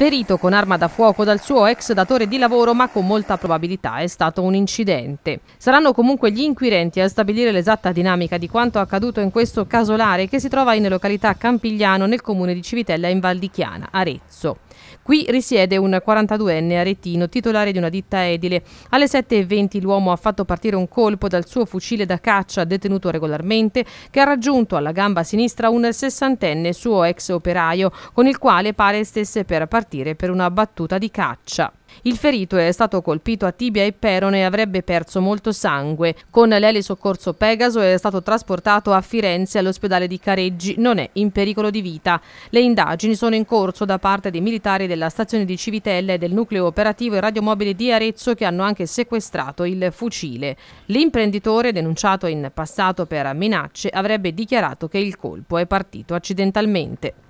ferito con arma da fuoco dal suo ex datore di lavoro ma con molta probabilità è stato un incidente. Saranno comunque gli inquirenti a stabilire l'esatta dinamica di quanto accaduto in questo casolare che si trova in località Campigliano nel comune di Civitella in Val di Chiana, Arezzo. Qui risiede un 42enne aretino, titolare di una ditta edile. Alle 7.20 l'uomo ha fatto partire un colpo dal suo fucile da caccia, detenuto regolarmente, che ha raggiunto alla gamba sinistra un sessantenne, suo ex operaio, con il quale pare stesse per partire partire per una battuta di caccia. Il ferito è stato colpito a tibia e perone e avrebbe perso molto sangue. Con l'elisoccorso Pegaso è stato trasportato a Firenze all'ospedale di Careggi. Non è in pericolo di vita. Le indagini sono in corso da parte dei militari della stazione di Civitella e del nucleo operativo e radiomobile di Arezzo che hanno anche sequestrato il fucile. L'imprenditore, denunciato in passato per minacce, avrebbe dichiarato che il colpo è partito accidentalmente.